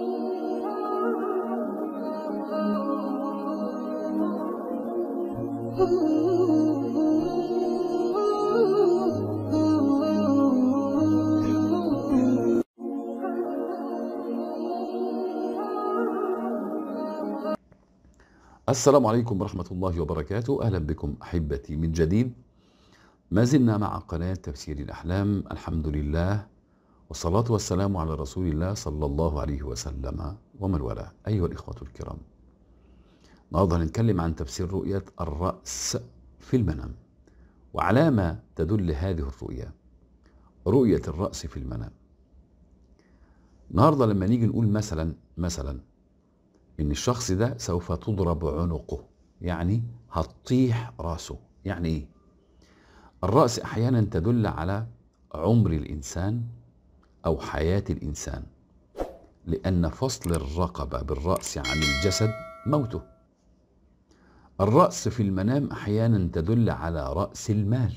السلام عليكم ورحمة الله وبركاته أهلا بكم أحبتي من جديد ما زلنا مع قناة تفسير الأحلام الحمد لله والصلاة والسلام على رسول الله صلى الله عليه وسلم ومن والاه أيها الإخوة الكرام النهارده هنتكلم عن تفسير رؤية الرأس في المنام وعلى ما تدل هذه الرؤية رؤية الرأس في المنام النهارده لما نيجي نقول مثلا مثلا إن الشخص ده سوف تضرب عنقه يعني هتطيح راسه يعني إيه؟ الرأس أحيانا تدل على عمر الإنسان أو حياة الإنسان لأن فصل الرقبة بالرأس عن الجسد موته الرأس في المنام أحيانا تدل على رأس المال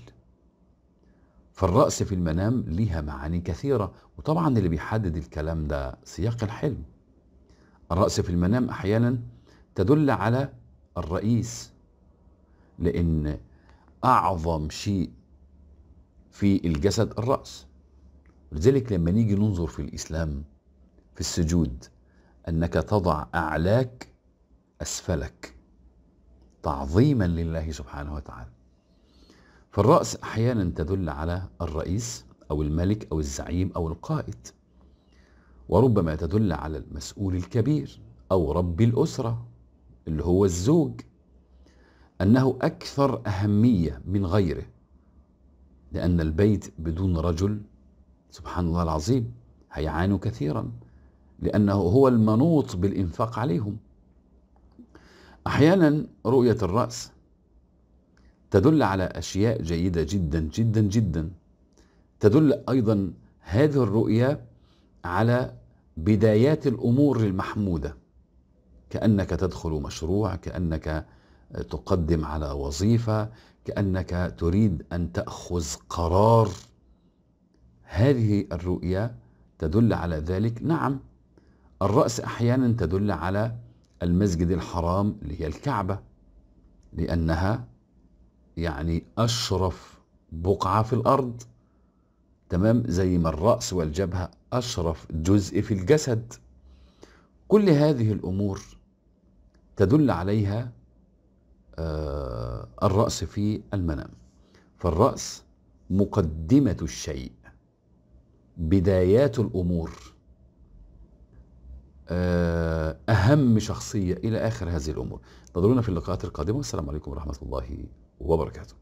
فالرأس في المنام لها معاني كثيرة وطبعا اللي بيحدد الكلام ده سياق الحلم الرأس في المنام أحيانا تدل على الرئيس لأن أعظم شيء في الجسد الرأس لذلك لما نيجي ننظر في الإسلام في السجود أنك تضع أعلاك أسفلك تعظيما لله سبحانه وتعالى فالرأس أحيانا تدل على الرئيس أو الملك أو الزعيم أو القائد وربما تدل على المسؤول الكبير أو رب الأسرة اللي هو الزوج أنه أكثر أهمية من غيره لأن البيت بدون رجل سبحان الله العظيم هيعانوا كثيرا لأنه هو المنوط بالإنفاق عليهم أحيانا رؤية الرأس تدل على أشياء جيدة جدا جدا جدا تدل أيضا هذه الرؤية على بدايات الأمور المحمودة كأنك تدخل مشروع كأنك تقدم على وظيفة كأنك تريد أن تأخذ قرار هذه الرؤية تدل على ذلك نعم الرأس أحيانا تدل على المسجد الحرام اللي هي الكعبة لأنها يعني أشرف بقعة في الأرض تمام زي ما الرأس والجبهة أشرف جزء في الجسد كل هذه الأمور تدل عليها آه، الرأس في المنام فالرأس مقدمة الشيء بدايات الأمور آه، أهم شخصية إلى آخر هذه الأمور نظرونا في اللقاءات القادمة والسلام عليكم ورحمة الله وبركاته